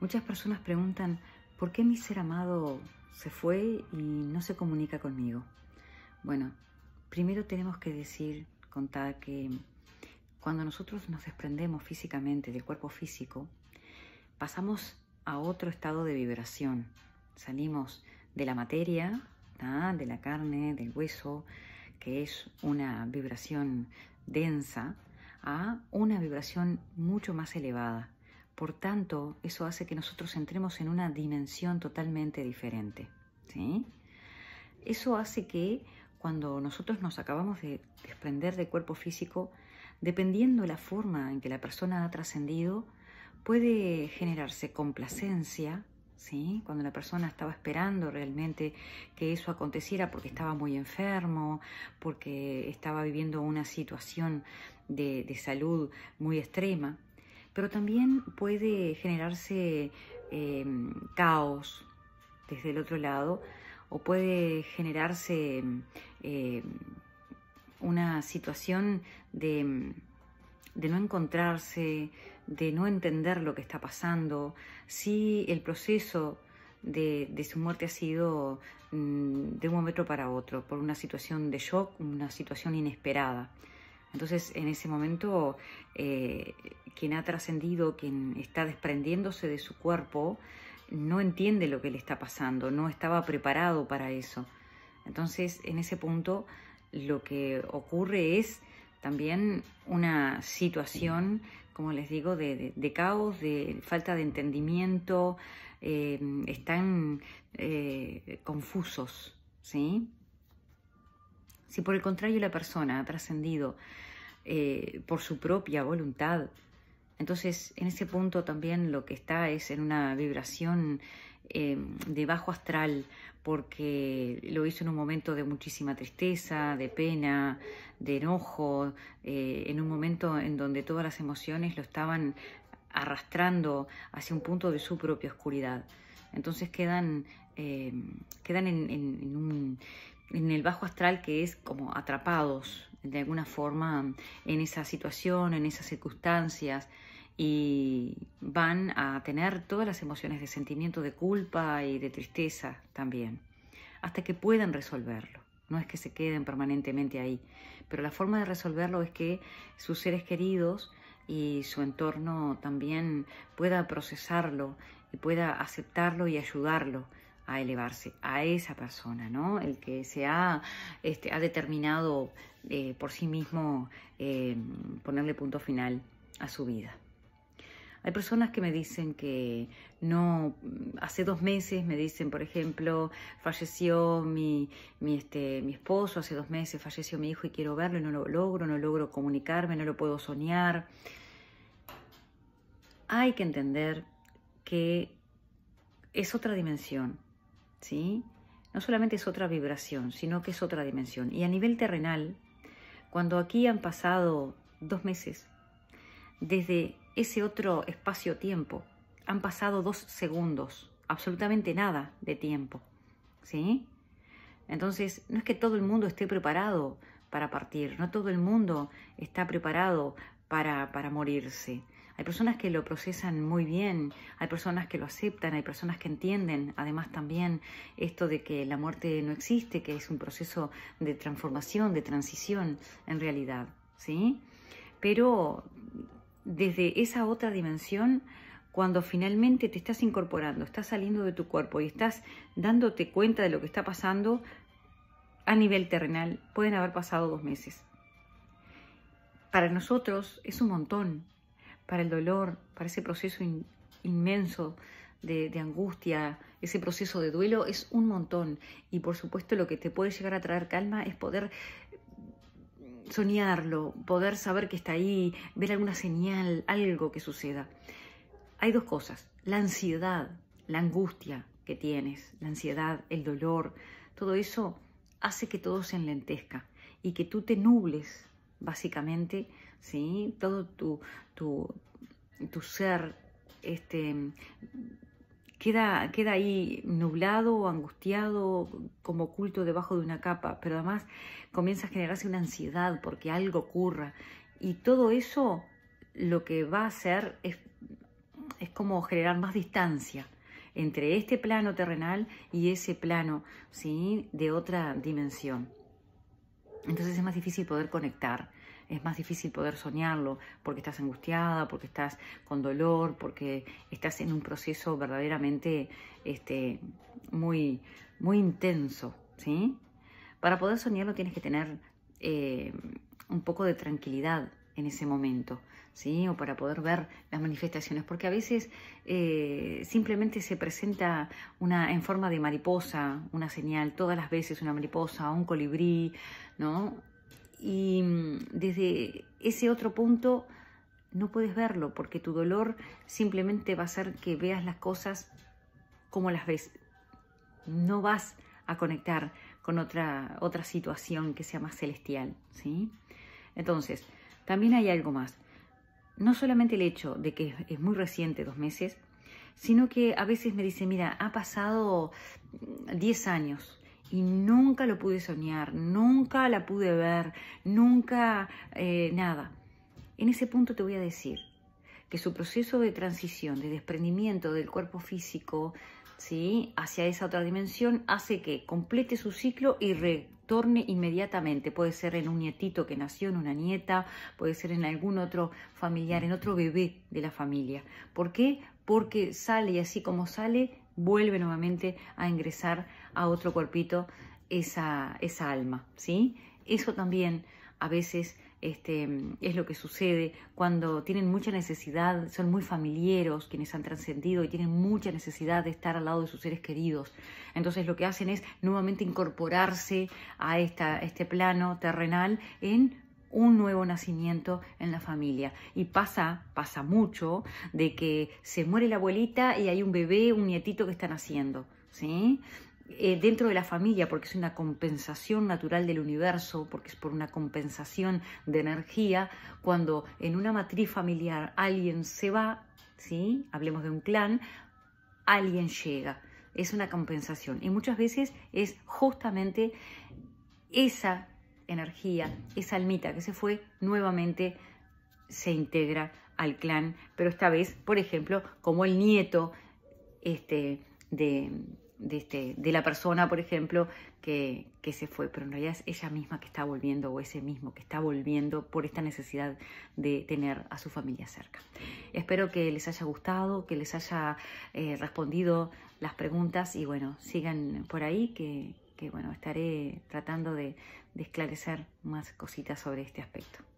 Muchas personas preguntan, ¿por qué mi ser amado se fue y no se comunica conmigo? Bueno, primero tenemos que decir, contar que cuando nosotros nos desprendemos físicamente del cuerpo físico, pasamos a otro estado de vibración. Salimos de la materia, de la carne, del hueso, que es una vibración densa, a una vibración mucho más elevada, por tanto, eso hace que nosotros entremos en una dimensión totalmente diferente. ¿sí? Eso hace que cuando nosotros nos acabamos de desprender del cuerpo físico, dependiendo la forma en que la persona ha trascendido, puede generarse complacencia, ¿sí? cuando la persona estaba esperando realmente que eso aconteciera porque estaba muy enfermo, porque estaba viviendo una situación de salud muy extrema pero también puede generarse em, caos desde el otro lado o puede generarse em, una situación em, de, no encontrarse, de no entender lo que está pasando, si el proceso de, de, su muerte ha sido mm, de un momento para otro, por una situación de shock, una situación inesperada. Entonces, en ese momento, eh, quien ha trascendido, quien está desprendiéndose de su cuerpo, no entiende lo que le está pasando, no estaba preparado para eso. Entonces, en ese punto, lo que ocurre es también una situación, como les digo, de, caos, de falta de entendimiento, eh, están eh, confusos, ¿sí? Si por el contrario la persona ha trascendido eh, por su propia voluntad, entonces en ese punto también lo que está es en una vibración em, de bajo astral, porque lo hizo en un momento de muchísima tristeza, de pena, de enojo, eh, en un momento en donde todas las emociones lo estaban arrastrando hacia un punto de su propia oscuridad. Entonces quedan, em, quedan en, un en el bajo astral que es como atrapados de alguna forma en esa situación, en esas circunstancias y van a tener todas las emociones de sentimiento de culpa y de tristeza también, hasta que puedan resolverlo. No es que se queden permanentemente ahí, pero la forma de resolverlo es que sus seres queridos y su entorno también pueda procesarlo y pueda aceptarlo y ayudarlo a elevarse, a esa persona, ¿no? El que se ha, este, determinado eh, por sí mismo eh, ponerle punto final a su vida. Hay personas que me dicen que no, hace dos meses me dicen, por ejemplo, falleció mi, este, mi esposo, hace dos meses falleció mi hijo y quiero verlo y no lo logro, no logro comunicarme, no lo puedo soñar. Hay que entender que es otra dimensión, ¿sí? No solamente es otra vibración, sino que es otra dimensión. Y a nivel terrenal, cuando aquí han pasado dos meses, desde ese otro espacio-tiempo, han pasado dos segundos, absolutamente nada de tiempo, ¿sí? Entonces, no es que todo el mundo esté preparado para partir, no todo el mundo está preparado para, morirse. Hay personas que lo procesan muy bien, hay personas que lo aceptan, hay personas que entienden además también esto de que la muerte no existe, que es un proceso de transformación, de transición en realidad, ¿sí? Pero desde esa otra dimensión, cuando finalmente te estás incorporando, estás saliendo de tu cuerpo y estás dándote cuenta de lo que está pasando a nivel terrenal, pueden haber pasado dos meses para nosotros es un montón, para el dolor, para ese proceso inmenso de, de, angustia, ese proceso de duelo es un montón. Y por supuesto lo que te puede llegar a traer calma es poder soñarlo, poder saber que está ahí, ver alguna señal, algo que suceda. Hay dos cosas, la ansiedad, la angustia que tienes, la ansiedad, el dolor, todo eso hace que todo se enlentezca y que tú te nubles básicamente, ¿sí? Todo tu, tu, tu ser este, queda, queda ahí nublado, angustiado, como oculto debajo de una capa, pero además comienza a generarse una ansiedad porque algo ocurra. Y todo eso lo que va a hacer es, es como generar más distancia entre este plano terrenal y ese plano ¿sí? de otra dimensión. Entonces es más difícil poder conectar, es más difícil poder soñarlo, porque estás angustiada, porque estás con dolor, porque estás en un proceso verdaderamente este, muy, muy intenso, ¿sí? Para poder soñarlo tienes que tener eh, un poco de tranquilidad, en ese momento, ¿sí? O para poder ver las manifestaciones, porque a veces eh, simplemente se presenta una en forma de mariposa, una señal, todas las veces una mariposa, un colibrí, ¿no? Y mm, desde ese otro punto no puedes verlo, porque tu dolor simplemente va a hacer que veas las cosas como las ves. No vas a conectar con otra, otra situación que sea más celestial, ¿sí? Entonces, también hay algo más. No solamente el hecho de que es muy reciente, dos meses, sino que a veces me dice, mira, ha pasado 10 mm, años y nunca lo pude soñar, nunca la pude ver, nunca eh, nada. En ese punto te voy a decir que su proceso de transición, de desprendimiento del cuerpo físico, ¿sí? hacia esa otra dimensión, hace que complete su ciclo y re torne inmediatamente. Puede ser en un nietito que nació, en una nieta, puede ser en algún otro familiar, en otro bebé de la familia. ¿Por qué? Porque sale y así como sale, vuelve nuevamente a ingresar a otro cuerpito esa, esa alma, ¿sí? Eso también a veces este, es lo que sucede cuando tienen mucha necesidad, son muy familiares quienes han trascendido y tienen mucha necesidad de estar al lado de sus seres queridos. Entonces lo que hacen es nuevamente incorporarse a este plano terrenal en un nuevo nacimiento en la familia. Y pasa, pasa mucho de que se muere la abuelita y hay un bebé, un nietito que está naciendo. ¿Sí? Eh, dentro de la familia, porque es una compensación natural del universo, porque es por una compensación de energía, cuando en una matriz familiar alguien se va, ¿sí? hablemos de un clan, alguien llega. Es una compensación. Y muchas veces es justamente esa energía, esa almita que se fue, nuevamente se integra al clan, pero esta vez, por ejemplo, como el nieto este, de de, este, de la persona, por ejemplo, que, que, se fue, pero en realidad es ella misma que está volviendo o ese mismo que está volviendo por esta necesidad de tener a su familia cerca. Espero que les haya gustado, que les haya eh, respondido las preguntas y bueno, sigan por ahí que, que bueno, estaré tratando de, de esclarecer más cositas sobre este aspecto.